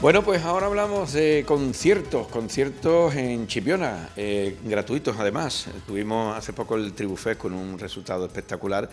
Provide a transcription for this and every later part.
Bueno, pues ahora hablamos de conciertos, conciertos en Chipiona, eh, gratuitos además. Tuvimos hace poco el Tribufest con un resultado espectacular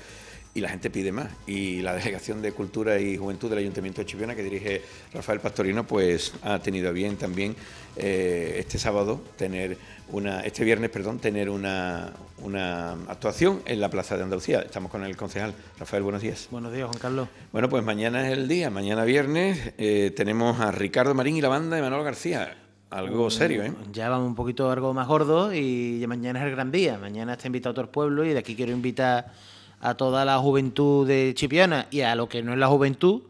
y la gente pide más. Y la Delegación de Cultura y Juventud del Ayuntamiento de Chipiona, que dirige Rafael Pastorino, pues ha tenido bien también eh, este sábado tener una, este viernes, perdón, tener una, una actuación en la Plaza de Andalucía. Estamos con el concejal. Rafael, buenos días. Buenos días, Juan Carlos. Bueno, pues mañana es el día, mañana viernes eh, tenemos a Ricardo Marín y la banda de Manuel García. Algo mm, serio, ¿eh? Ya vamos un poquito algo más gordo y mañana es el gran día. Mañana está invitado todo el pueblo y de aquí quiero invitar a toda la juventud de Chipiana... y a lo que no es la juventud,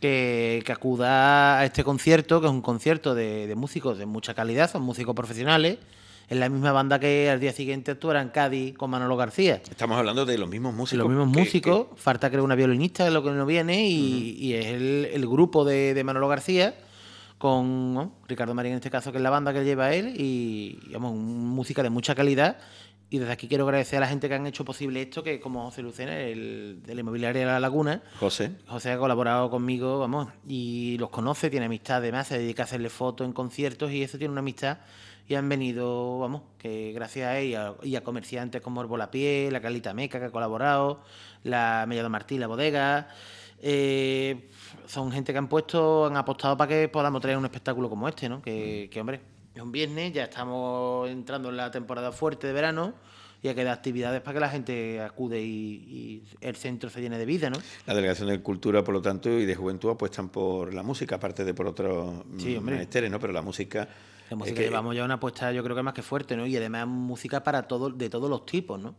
que, acuda a este concierto, que es un concierto de, músicos de mucha calidad, son músicos profesionales, en la misma banda que al día siguiente actuará en Cádiz con Manolo García. Estamos hablando de los mismos músicos. Los mismos músicos, falta creo una violinista, lo que no viene, y, es el, grupo de, Manolo García con Ricardo Marín en este caso, que es la banda que lleva él, y digamos, música de mucha calidad y desde aquí quiero agradecer a la gente que han hecho posible esto, que como José Lucena, el de la inmobiliaria de La Laguna. José. José ha colaborado conmigo, vamos, y los conoce, tiene amistad además, se dedica a hacerle fotos en conciertos y eso tiene una amistad. Y han venido, vamos, que gracias a ella y a comerciantes como Orbo La Piel, la Carlita Meca que ha colaborado, la Mellado Martí, la Bodega. Eh, son gente que han puesto, han apostado para que podamos traer un espectáculo como este, ¿no? Que, que hombre, es un viernes, ya estamos entrando en la temporada fuerte de verano y hay que dar actividades para que la gente acude y, el centro se llene de vida, ¿no? La Delegación de Cultura, por lo tanto, y de Juventud apuestan por la música, aparte de por otros ministerios, mm, ¿no? Pero la música... La música que... llevamos ya una apuesta, yo creo que más que fuerte, ¿no? Y además música para todo, de todos los tipos, ¿no?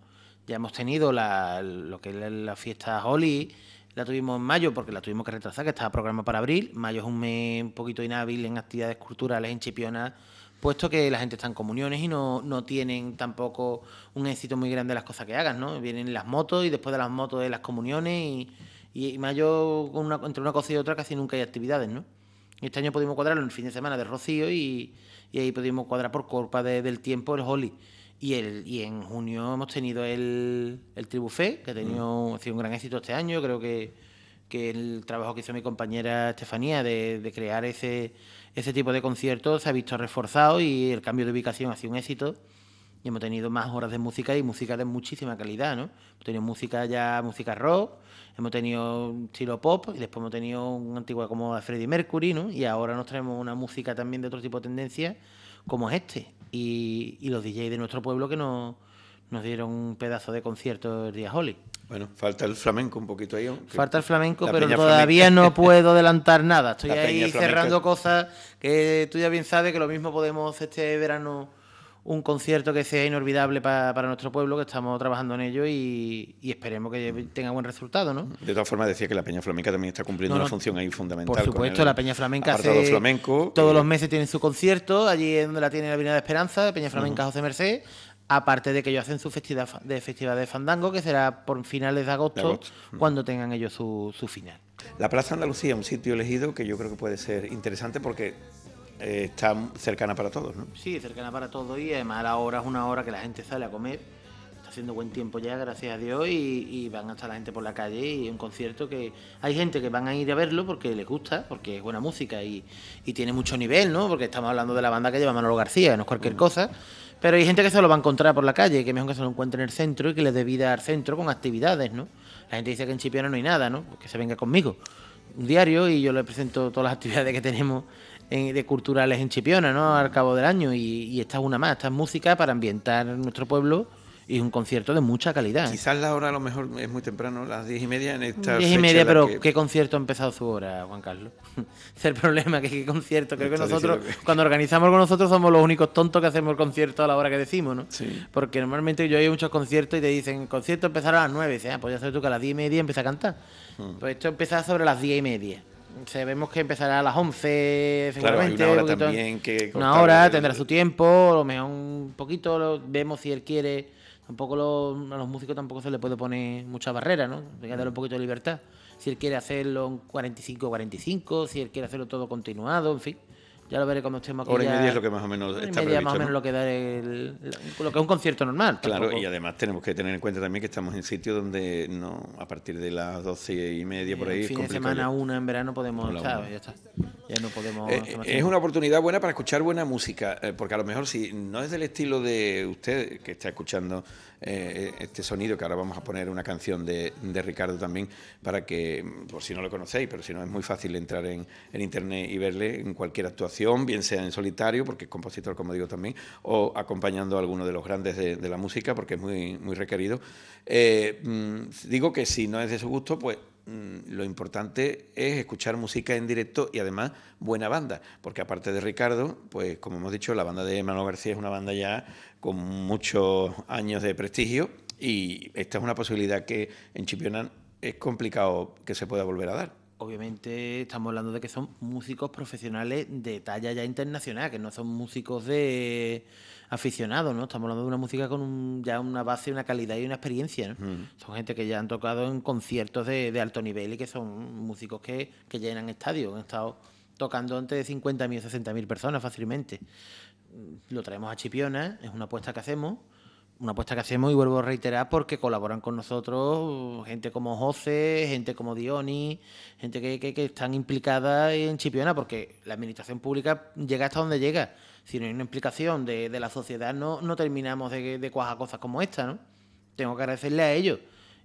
Ya hemos tenido la, lo que es la fiesta Holly, la tuvimos en mayo porque la tuvimos que retrasar, que estaba programada para abril. Mayo es un mes un poquito inhábil en actividades culturales, en Chipiona puesto que la gente está en comuniones y no, no tienen tampoco un éxito muy grande las cosas que hagan, ¿no? Vienen las motos y después de las motos de las comuniones y, y, mayo entre una cosa y otra casi nunca hay actividades, ¿no? Este año pudimos cuadrarlo en el fin de semana de Rocío y, ahí pudimos cuadrar por culpa de, del tiempo el Holly. Y, el, y en junio hemos tenido el, el Tribufé, que ha, tenido, mm. ha sido un gran éxito este año, creo que que el trabajo que hizo mi compañera Estefanía de, crear ese, tipo de conciertos se ha visto reforzado y el cambio de ubicación ha sido un éxito. Y hemos tenido más horas de música y música de muchísima calidad, ¿no? Hemos tenido música ya, música rock, hemos tenido estilo pop y después hemos tenido un antiguo como Freddie Mercury, ¿no? Y ahora nos traemos una música también de otro tipo de tendencia como es este. Y, los DJs de nuestro pueblo que nos, nos dieron un pedazo de concierto el día Holly. Bueno, falta el flamenco un poquito ahí. Falta el flamenco, pero todavía no puedo adelantar nada. Estoy ahí cerrando cosas que tú ya bien sabes que lo mismo podemos este verano un concierto que sea inolvidable para nuestro pueblo, que estamos trabajando en ello y, esperemos que tenga buen resultado, ¿no? De todas formas, decía que la Peña Flamenca también está cumpliendo una función ahí fundamental. Por supuesto, la Peña Flamenca hace, flamenco, todos eh. los meses tiene su concierto, allí es donde la tiene la Avenida de Esperanza, Peña Flamenca José Mercedes. Aparte de que ellos hacen su festividad de, de Fandango, que será por finales de agosto, cuando tengan ellos su, final. La Plaza Andalucía es un sitio elegido que yo creo que puede ser interesante porque eh, está cercana para todos, ¿no? Sí, cercana para todos y además la hora es una hora que la gente sale a comer. Está haciendo buen tiempo ya, gracias a Dios, y, van a estar la gente por la calle y un concierto que hay gente que van a ir a verlo porque les gusta, porque es buena música y, tiene mucho nivel, ¿no? Porque estamos hablando de la banda que lleva Manolo García, no es cualquier cosa pero hay gente que se lo va a encontrar por la calle, que mejor que se lo encuentre en el centro y que le dé vida al centro con actividades, ¿no? La gente dice que en Chipiona no hay nada, ¿no? Pues que se venga conmigo. Un diario y yo le presento todas las actividades que tenemos de culturales en Chipiona, ¿no? Al cabo del año. Y, y esta es una más, esta es música para ambientar nuestro pueblo y es un concierto de mucha calidad. Quizás la hora a lo mejor es muy temprano, las diez y media en esta Diez y media, pero ¿qué concierto ha empezado su hora, Juan Carlos? es el problema, qué concierto. Creo que nosotros, cuando organizamos con nosotros, somos los únicos tontos que hacemos concierto a la hora que decimos, ¿no? Porque normalmente yo oigo muchos conciertos y te dicen, concierto empezará a las nueve. o ah, pues ya sabes tú que a las diez y media empieza a cantar. Hmm. Pues esto empieza sobre las diez y media sabemos que empezará a las 11, seguramente. Claro, una hora, que una hora tendrá su tiempo, lo mejor un poquito, vemos si él quiere Tampoco los, a los músicos tampoco se le puede poner mucha barrera, ¿no? Hay que darle mm. un poquito de libertad. Si él quiere hacerlo en 45-45, si él quiere hacerlo todo continuado, en fin. Ya lo veré cuando estemos Hora y media es lo que más o menos y media más o menos lo que da lo que es un concierto normal. Claro, y además tenemos que tener en cuenta también que estamos en sitios donde no a partir de las 12 y media por ahí. fin de semana una en verano podemos, estar. Ya está. Eh, es una oportunidad buena para escuchar buena música, eh, porque a lo mejor si no es del estilo de usted que está escuchando eh, este sonido, que ahora vamos a poner una canción de, Ricardo también, para que, por si no lo conocéis, pero si no es muy fácil entrar en, internet y verle en cualquier actuación, bien sea en solitario, porque es compositor, como digo también, o acompañando a alguno de los grandes de, de la música, porque es muy, muy requerido. Mm, digo que si no es de su gusto, pues Mm, lo importante es escuchar música en directo y además buena banda, porque aparte de Ricardo, pues como hemos dicho, la banda de Manuel García es una banda ya con muchos años de prestigio y esta es una posibilidad que en Chipionan es complicado que se pueda volver a dar obviamente estamos hablando de que son músicos profesionales de talla ya internacional, que no son músicos de aficionados, ¿no? Estamos hablando de una música con ya una base, una calidad y una experiencia, ¿no? Son gente que ya han tocado en conciertos de, alto nivel y que son músicos que, que llenan estadios, han estado tocando antes de 50.000 o 60.000 personas fácilmente. Lo traemos a Chipiona, es una apuesta que hacemos una apuesta que hacemos y vuelvo a reiterar porque colaboran con nosotros gente como José, gente como Dioni, gente que, están implicadas en Chipiona, porque la administración pública llega hasta donde llega. Si no hay una implicación de, la sociedad, no, terminamos de, de cuajar cosas como esta, ¿no? Tengo que agradecerle a ellos.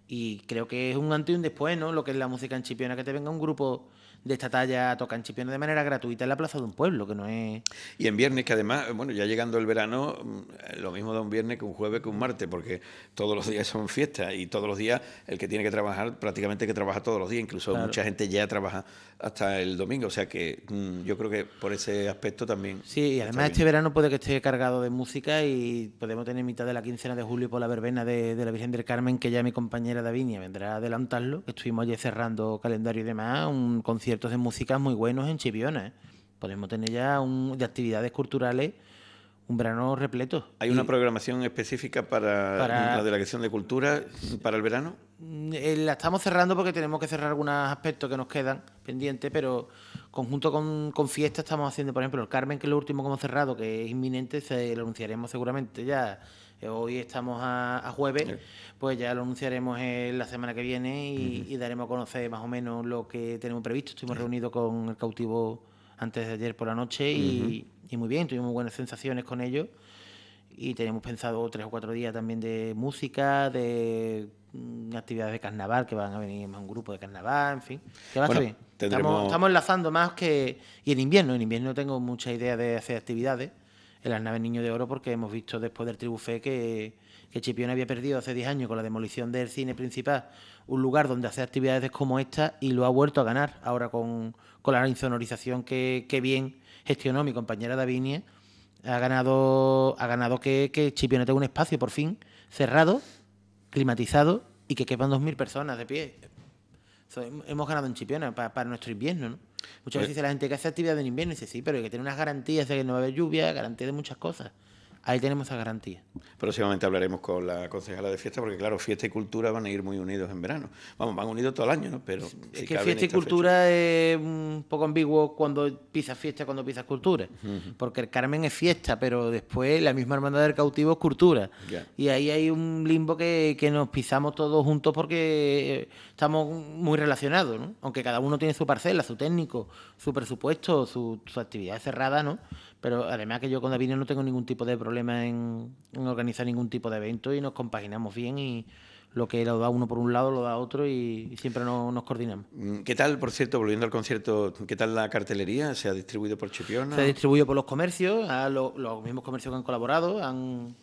Y creo que es un antes y un después, ¿no? Lo que es la música en Chipiona, que te venga un grupo de esta talla tocan chipiones de manera gratuita en la plaza de un pueblo, que no es... Y en viernes, que además, bueno, ya llegando el verano, mm, lo mismo da un viernes que un jueves que un martes, porque todos los días son fiestas y todos los días el que tiene que trabajar prácticamente que trabaja todos los días, incluso mucha gente ya trabaja hasta el domingo, o sea que mm, yo creo que por ese aspecto también... Sí, y además este verano puede que esté cargado de música y podemos tener mitad de la quincena de julio por la verbena de, de la Virgen del Carmen, que ya mi compañera Davinia vendrá a adelantarlo, que estuvimos ayer cerrando calendario y demás, un concierto de música muy buenos en Chiviona. ¿eh? Podemos tener ya un, de actividades culturales un verano repleto. ¿Hay una programación específica para, de la Delegación de Cultura para el verano? Mm, eh, la estamos cerrando porque tenemos que cerrar algunos aspectos que nos quedan pendientes, pero conjunto con, con fiestas estamos haciendo, por ejemplo, el Carmen, que es lo último que hemos cerrado, que es inminente, se lo anunciaremos seguramente ya eh, hoy estamos a, jueves, pues ya lo anunciaremos en eh, la semana que viene y, daremos a conocer más o menos lo que tenemos previsto. Estuvimos reunidos con el cautivo antes de ayer por la noche y, muy bien, tuvimos buenas sensaciones con ellos y tenemos pensado tres o cuatro días también de música, de mm, actividades de carnaval, que van a venir más un grupo de carnaval, en fin. Estamos, enlazando más que... Y en invierno, en invierno tengo mucha idea de hacer actividades en las naves Niño de Oro, porque hemos visto después del tribufe que, que había perdido hace 10 años con la demolición del cine principal un lugar donde hacer actividades como esta y lo ha vuelto a ganar ahora con, con la insonorización que, bien gestionó mi compañera Davinia. Ha ganado, ha ganado que, que tenga un espacio por fin cerrado, climatizado y que quepan 2.000 personas de pie. Hemos ganado en Chipiona eh, para, para nuestro invierno, ¿no? Muchas veces dice la gente que hace actividad en invierno dice, sí, pero hay que tener unas garantías de que no va a haber lluvia, garantía de muchas cosas ahí tenemos esa garantía. Próximamente hablaremos con la concejala de fiesta, porque claro, fiesta y cultura van a ir muy unidos en verano. Vamos, van unidos todo el año, ¿no? Pero es que fiesta y cultura es un poco ambiguo cuando pisas fiesta, cuando pisas cultura. Porque el Carmen es fiesta, pero después la misma hermandad del cautivo es cultura. Y ahí hay un limbo que, que nos pisamos todos juntos porque estamos muy relacionados, ¿no? Aunque cada uno tiene su parcela, su técnico, su presupuesto, su, su actividad cerrada, ¿no? Pero además que yo con David no tengo ningún tipo de problema en, organizar ningún tipo de evento y nos compaginamos bien y lo que lo da uno por un lado lo da otro y, siempre nos coordinamos. Mm, ¿Qué tal, por cierto, volviendo al concierto, qué tal la cartelería? ¿Se ha distribuido por Chipiona? Se ha distribuido por los comercios, a los mismos comercios que han colaborado, han,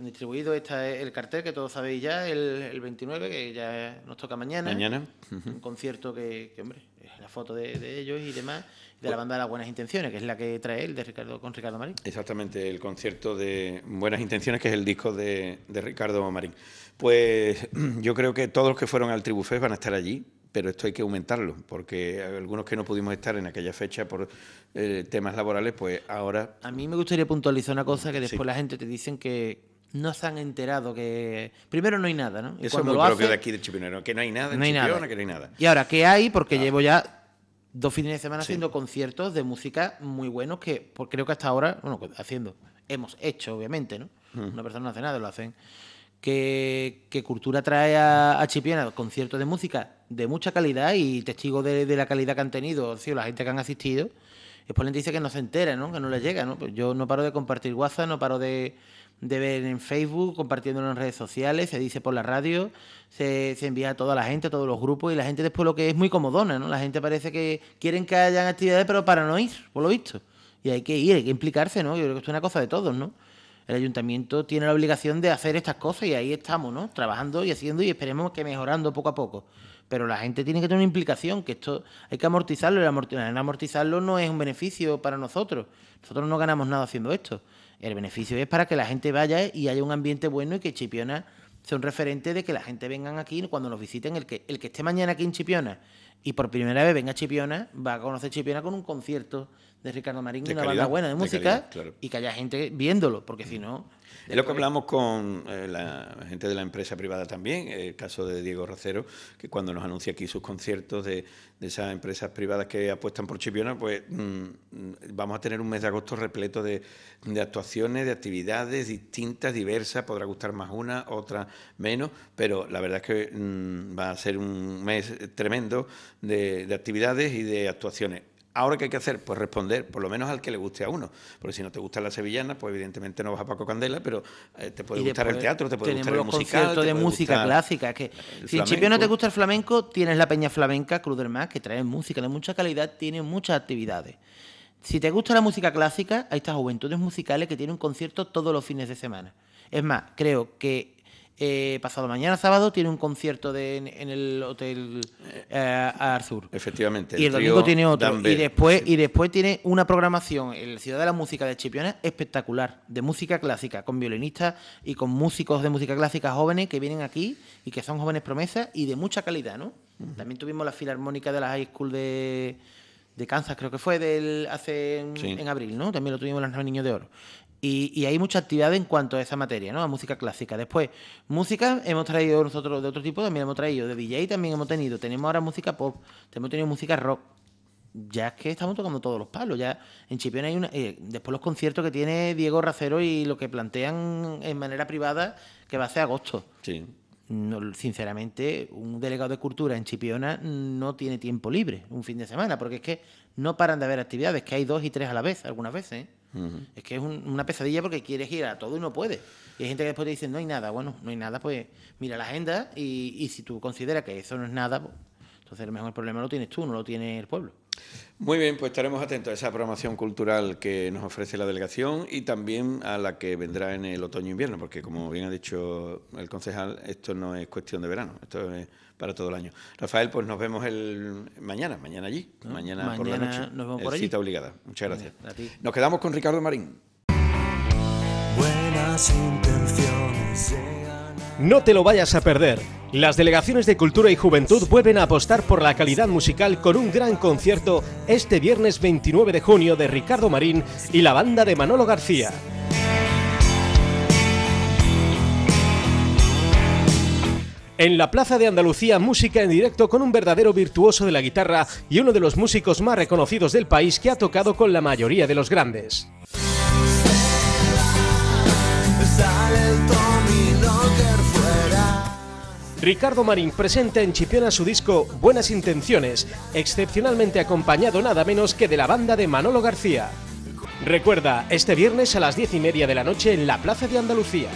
han distribuido. Este es el cartel que todos sabéis ya, el, 29, que ya nos toca mañana. Mañana. Un concierto que, hombre, es la foto de, ellos y demás, de la banda de las buenas intenciones, que es la que trae el de Ricardo, con Ricardo Marín. Exactamente, el concierto de Buenas Intenciones, que es el disco de, Ricardo Marín. Pues yo creo que todos los que fueron al Tribufest van a estar allí, pero esto hay que aumentarlo, porque algunos que no pudimos estar en aquella fecha por eh, temas laborales, pues ahora... A mí me gustaría puntualizar una cosa que después la gente te dicen que, no se han enterado que. Primero no hay nada, ¿no? Eso es muy propio de aquí de Chipionero, que no hay nada, en Chipiona, que no hay nada. Y ahora, ¿qué hay? Porque ah. llevo ya dos fines de semana haciendo conciertos de música muy buenos que pues, creo que hasta ahora, bueno, haciendo, hemos hecho, obviamente, ¿no? Mm. Una persona no hace nada, lo hacen. Que, Cultura trae a, a, Chipiona conciertos de música de mucha calidad y testigo de, la calidad que han tenido, o la gente que han asistido Después le dice que no se entera, ¿no? Que no le llega, ¿no? Pues yo no paro de compartir WhatsApp, no paro de, de ver en Facebook, compartiendo en redes sociales, se dice por la radio, se, envía a toda la gente, a todos los grupos, y la gente después lo que es muy comodona, ¿no? La gente parece que quieren que hayan actividades, pero para no ir, por lo visto. Y hay que ir, hay que implicarse, ¿no? Yo creo que esto es una cosa de todos, ¿no? el ayuntamiento tiene la obligación de hacer estas cosas y ahí estamos, ¿no? Trabajando y haciendo y esperemos que mejorando poco a poco. Pero la gente tiene que tener una implicación, que esto hay que amortizarlo, y amortizarlo no es un beneficio para nosotros. Nosotros no ganamos nada haciendo esto. El beneficio es para que la gente vaya y haya un ambiente bueno y que Chipiona sea un referente de que la gente venga aquí cuando nos visiten. El que, el que esté mañana aquí en Chipiona y por primera vez venga a Chipiona, va a conocer Chipiona con un concierto de Ricardo Marín, y una banda buena de música, y que haya gente viéndolo, porque si no... Es lo que hablamos con eh, la gente de la empresa privada también, eh, el caso de Diego Rocero... que cuando nos anuncia aquí sus conciertos de, esas empresas privadas que apuestan por Chipiona, pues mm, vamos a tener un mes de agosto repleto de, actuaciones, de actividades distintas, diversas, podrá gustar más una, otra menos, pero la verdad es que mm, va a ser un mes tremendo de, de actividades y de actuaciones. Ahora, ¿qué hay que hacer? Pues responder, por lo menos al que le guste a uno. Porque si no te gusta la sevillana, pues evidentemente no vas a Paco Candela, pero eh, te puede gustar el teatro, te puede gustar el musical. concierto de música clásica. Que, si en principio no te gusta el flamenco, tienes la Peña Flamenca Cruz del que trae música de mucha calidad, tiene muchas actividades. Si te gusta la música clásica, hay estas juventudes musicales que tienen concierto todos los fines de semana. Es más, creo que eh, pasado mañana sábado tiene un concierto en, el Hotel eh, Arzur. Efectivamente. Y el, domingo tiene otro. Y después, y después tiene una programación en la Ciudad de la Música de Chipiona espectacular, de música clásica, con violinistas y con músicos de música clásica jóvenes que vienen aquí y que son jóvenes promesas y de mucha calidad, ¿no? También tuvimos la Filarmónica de la High School de Kansas, creo que fue del hace en abril, ¿no? También lo tuvimos en las Niños de Oro. Y, hay mucha actividad en cuanto a esa materia, ¿no? A música clásica. Después, música hemos traído nosotros de otro tipo, también hemos traído de DJ, también hemos tenido. Tenemos ahora música pop, tenemos tenido música rock. Ya es que estamos tocando todos los palos. Ya en Chipión hay una. Eh, después los conciertos que tiene Diego Racero y lo que plantean en manera privada que va a ser agosto. Sí sinceramente, un delegado de cultura en Chipiona no tiene tiempo libre un fin de semana, porque es que no paran de haber actividades, que hay dos y tres a la vez algunas veces. ¿eh? Es que es una pesadilla porque quieres ir a todo y no puedes. Y hay gente que después te dice, no hay nada. Bueno, no hay nada, pues mira la agenda y, si tú consideras que eso no es nada, pues, entonces el mejor problema lo tienes tú, no lo tiene el pueblo. Muy bien, pues estaremos atentos a esa programación cultural que nos ofrece la delegación y también a la que vendrá en el otoño-invierno, porque como bien ha dicho el concejal, esto no es cuestión de verano, esto es para todo el año. Rafael, pues nos vemos el mañana, mañana allí, ah, mañana, por la noche. obligada. Muchas gracias. nos quedamos con Ricardo Marín. Buenas intenciones. No te lo vayas a perder. Las delegaciones de Cultura y Juventud vuelven a apostar por la calidad musical con un gran concierto este viernes 29 de junio de Ricardo Marín y la banda de Manolo García. En la Plaza de Andalucía, música en directo con un verdadero virtuoso de la guitarra y uno de los músicos más reconocidos del país que ha tocado con la mayoría de los grandes. Ricardo Marín presenta en Chipiona su disco Buenas Intenciones, excepcionalmente acompañado nada menos que de la banda de Manolo García. Recuerda, este viernes a las diez y media de la noche en la Plaza de Andalucía.